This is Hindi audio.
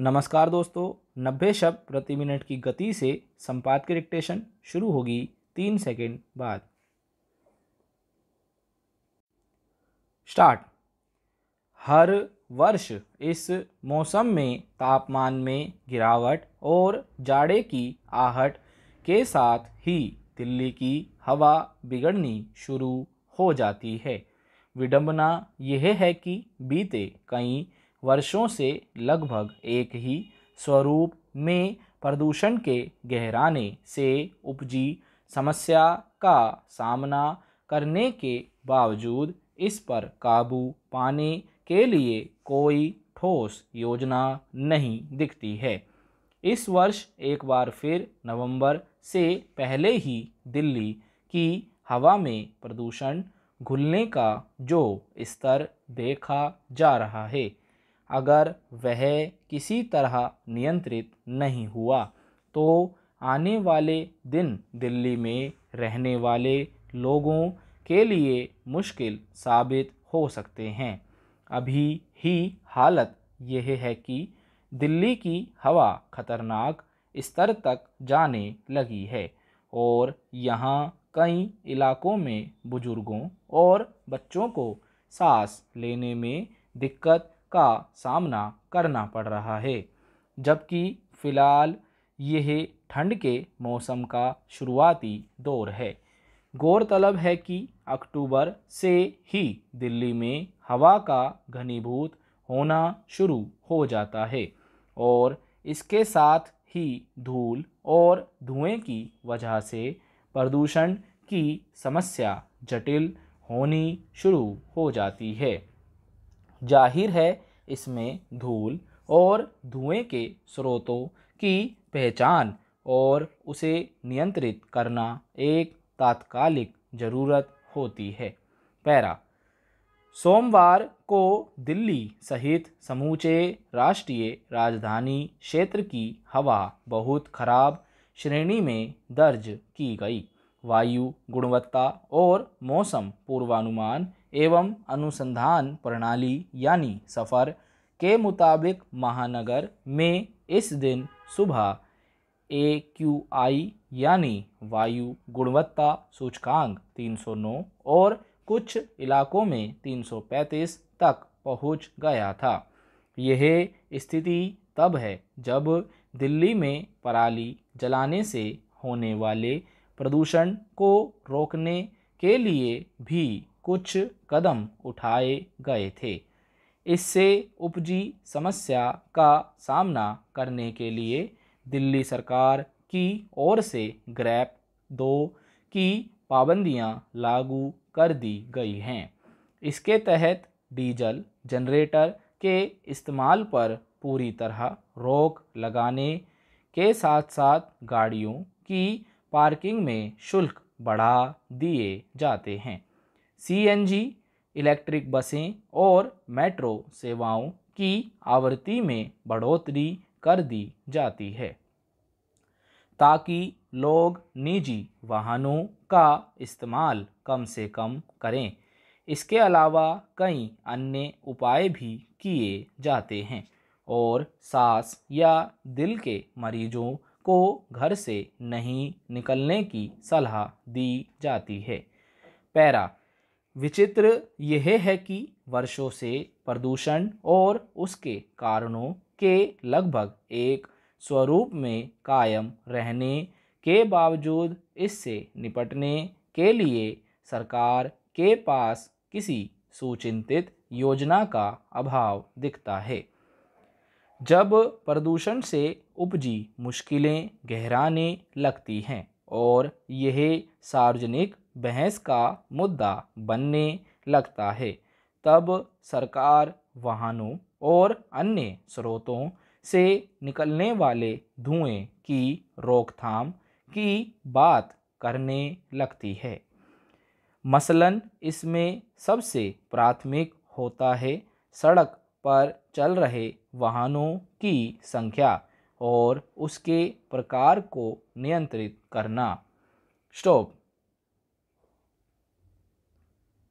नमस्कार दोस्तों 90 शब्द प्रति मिनट की गति से संपाद की डिक्टेशन शुरू होगी तीन सेकेंड बाद स्टार्ट हर वर्ष इस मौसम में तापमान में गिरावट और जाड़े की आहट के साथ ही दिल्ली की हवा बिगड़नी शुरू हो जाती है विडंबना यह है कि बीते कई वर्षों से लगभग एक ही स्वरूप में प्रदूषण के गहराने से उपजी समस्या का सामना करने के बावजूद इस पर काबू पाने के लिए कोई ठोस योजना नहीं दिखती है इस वर्ष एक बार फिर नवंबर से पहले ही दिल्ली की हवा में प्रदूषण घुलने का जो स्तर देखा जा रहा है अगर वह किसी तरह नियंत्रित नहीं हुआ तो आने वाले दिन दिल्ली में रहने वाले लोगों के लिए मुश्किल साबित हो सकते हैं अभी ही हालत यह है कि दिल्ली की हवा खतरनाक स्तर तक जाने लगी है और यहाँ कई इलाकों में बुजुर्गों और बच्चों को सांस लेने में दिक्कत का सामना करना पड़ रहा है जबकि फ़िलहाल यह ठंड के मौसम का शुरुआती दौर है गौरतलब है कि अक्टूबर से ही दिल्ली में हवा का घनीभूत होना शुरू हो जाता है और इसके साथ ही धूल और धुएं की वजह से प्रदूषण की समस्या जटिल होनी शुरू हो जाती है जाहिर है इसमें धूल और धुएं के स्रोतों की पहचान और उसे नियंत्रित करना एक तात्कालिक ज़रूरत होती है पैरा सोमवार को दिल्ली सहित समूचे राष्ट्रीय राजधानी क्षेत्र की हवा बहुत खराब श्रेणी में दर्ज की गई वायु गुणवत्ता और मौसम पूर्वानुमान एवं अनुसंधान प्रणाली यानी सफ़र के मुताबिक महानगर में इस दिन सुबह ए क्यू आई यानी वायु गुणवत्ता सूचकांक 309 और कुछ इलाकों में 335 तक पहुंच गया था यह स्थिति तब है जब दिल्ली में पराली जलाने से होने वाले प्रदूषण को रोकने के लिए भी कुछ कदम उठाए गए थे इससे उपजी समस्या का सामना करने के लिए दिल्ली सरकार की ओर से ग्रैप दो की पाबंदियां लागू कर दी गई हैं इसके तहत डीजल जनरेटर के इस्तेमाल पर पूरी तरह रोक लगाने के साथ साथ गाड़ियों की पार्किंग में शुल्क बढ़ा दिए जाते हैं सीएनजी इलेक्ट्रिक बसें और मेट्रो सेवाओं की आवृत्ति में बढ़ोतरी कर दी जाती है ताकि लोग निजी वाहनों का इस्तेमाल कम से कम करें इसके अलावा कई अन्य उपाय भी किए जाते हैं और सांस या दिल के मरीजों को घर से नहीं निकलने की सलाह दी जाती है पैरा विचित्र यह है कि वर्षों से प्रदूषण और उसके कारणों के लगभग एक स्वरूप में कायम रहने के बावजूद इससे निपटने के लिए सरकार के पास किसी सुचिंतित योजना का अभाव दिखता है जब प्रदूषण से उपजी मुश्किलें गहराने लगती हैं और यह सार्वजनिक बहस का मुद्दा बनने लगता है तब सरकार वाहनों और अन्य स्रोतों से निकलने वाले धुएं की रोकथाम की बात करने लगती है मसलन इसमें सबसे प्राथमिक होता है सड़क पर चल रहे वाहनों की संख्या और उसके प्रकार को नियंत्रित करना स्टॉप